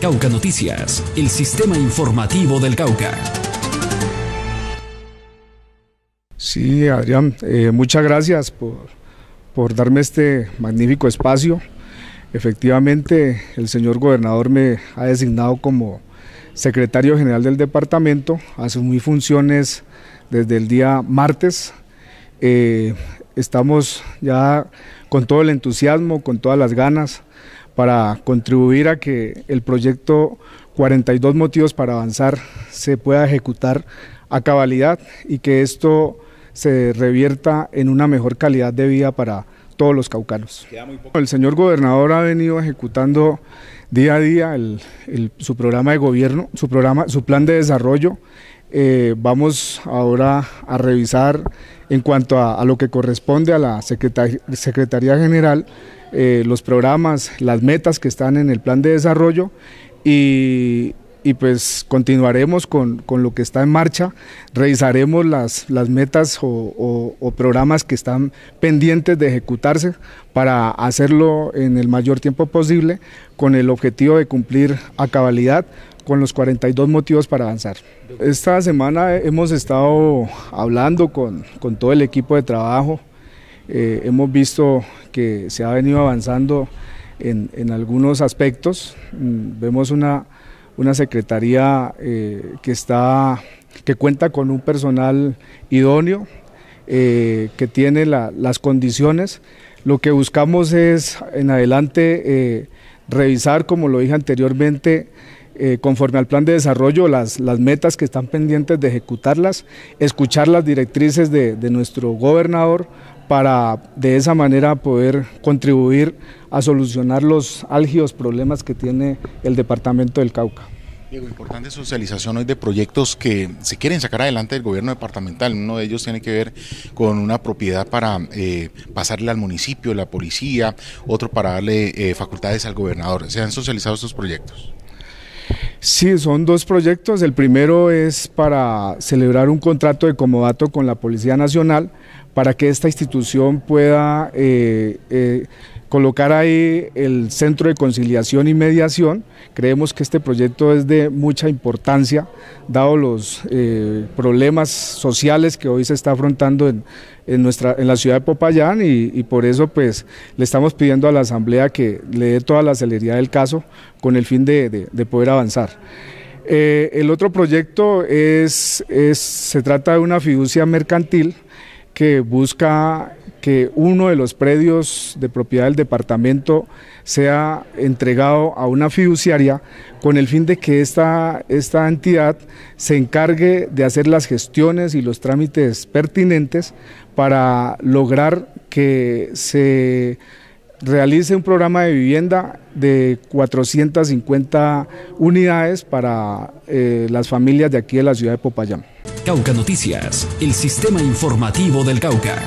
Cauca Noticias, el sistema informativo del Cauca. Sí, Adrián, eh, muchas gracias por, darme este magnífico espacio. Efectivamente, el señor gobernador me ha designado como secretario general del departamento, asumí funciones desde el día martes. Eh, estamos ya con todo el entusiasmo, con todas las ganas para contribuir a que el proyecto 42 motivos para avanzar se pueda ejecutar a cabalidad y que esto se revierta en una mejor calidad de vida para todos los caucanos. El señor gobernador ha venido ejecutando día a día su programa de gobierno, su, programa, su plan de desarrollo eh, vamos ahora a revisar en cuanto a, lo que corresponde a la Secretaría General, eh, los programas, las metas que están en el plan de desarrollo y, pues continuaremos con, con, lo que está en marcha, revisaremos las, las metas o, programas que están pendientes de ejecutarse para hacerlo en el mayor tiempo posible con el objetivo de cumplir a cabalidad con los 42 motivos para avanzar. Esta semana hemos estado hablando con, todo el equipo de trabajo, eh, hemos visto que se ha venido avanzando en, algunos aspectos, mm, vemos una, una secretaría eh, que, está, que cuenta con un personal idóneo, eh, que tiene las condiciones. Lo que buscamos es en adelante revisar, como lo dije anteriormente, eh, conforme al plan de desarrollo, las, metas que están pendientes de ejecutarlas, escuchar las directrices de, nuestro gobernador para de esa manera poder contribuir a solucionar los álgidos problemas que tiene el departamento del Cauca. Diego, importante socialización hoy de proyectos que se quieren sacar adelante del gobierno departamental. Uno de ellos tiene que ver con una propiedad para eh, pasarle al municipio, la policía, otro para darle eh, facultades al gobernador. ¿Se han socializado estos proyectos? Sí, son dos proyectos. El primero es para celebrar un contrato de comodato con la Policía Nacional para que esta institución pueda eh, eh, colocar ahí el Centro de Conciliación y Mediación. Creemos que este proyecto es de mucha importancia, dado los eh, problemas sociales que hoy se está afrontando en, nuestra, en la ciudad de Popayán y, por eso pues le estamos pidiendo a la Asamblea que le dé toda la celeridad del caso con el fin de, poder avanzar. Eh, el otro proyecto es, se trata de una fiducia mercantil que busca que uno de los predios de propiedad del departamento sea entregado a una fiduciaria con el fin de que esta, esta entidad se encargue de hacer las gestiones y los trámites pertinentes para lograr que se realice un programa de vivienda de 450 unidades para eh, las familias de aquí de la ciudad de Popayán. Cauca Noticias, el sistema informativo del Cauca.